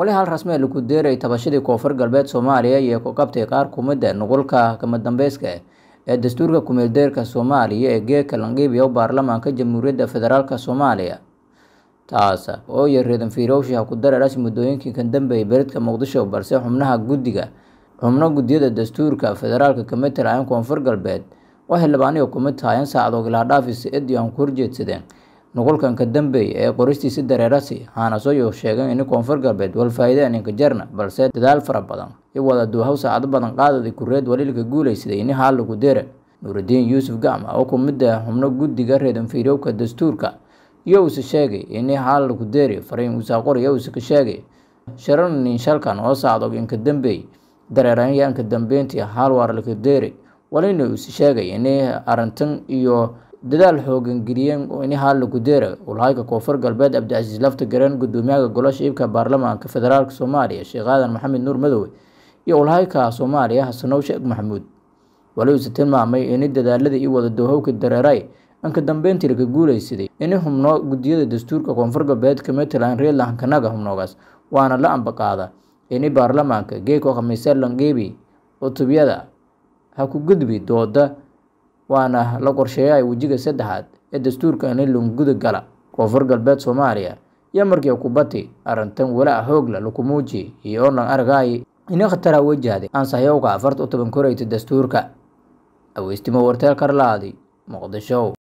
wali hal rasmee lagu deeray tabashadii koonfur galbeed soomaaliya iyo kuqabtay qaar kumida nuqulka kamadanbeyska ah ee dastuurka kumeeldeerka soomaaliya ee geeka langiibya u baarlamaanka jamhuuriyadda federaalk soomaaliya taas oo iyo reedan fiirowshi ha ku dararash muddooyinkii ka dambeeyay beledka muqdisho balse xubnaha guddiga xubno guddiyada dastuurka federaalka kamid tirahayn koonfur galbeed waxay labaaniyo kumid tahayan saacdoog ilaa dhaafis eediyo aan ku horjeedsadeen nuqulkan ka dambeey ee qoristiisa dareerasi waxaana soo sheegay in koonfur galbeed ninka jarna balse dadaal fara badan i wada duuhaw saacado badan qaadada kureed waliilka guulaysaday ini haal lagu dere nuuridiin yuusuf gacma oo kumida ah xubno guddiga reedan reedanfiiroobka dastuurka iyo uuse sheegay ini haal lagu deri fariin usaaqor iyo uuseka sheegay sharanin shalkan oo saacdoog inka dambeey dareerayaanka dambeyntii haalwaar laka deeri walina uuse sheegay ini arantan iyo dadaal xoogan geliyeen weynaha gudeera walhayka koonfur galbeed cabdicasiis lafta gareen gudoomiyaha golasha iibka baarlamaanka federaalk soomaaliya sheekh aadan maxamed nuur madowe iyo walhayka soomaaliya xasanow sheekh maxamuud waliuse tilmaamay ini dadaalada iyo wadadoohowka dareeray anka dambeyntii laga guuleysaday ini xubno gudiyada dastuurka koonfur galbeed puntland redland kanaga xubnoogaas waana la ambaqaada ini baarlamaanka geeko khamiise langeebi cutubiyada ha ku gudbi dooda waana la qorsheeyahay wejiga saddexaad ee dastuurka dastuurkani guda gala koonfur galbeed soomaaliya iyo markii kubati arrintan walaa hoogla lukumuuji iyo onan aragay in khatara wajahday ansahayowga afarta u toban koreyta dastuurka aweystimo warteel karlaadi muqdisho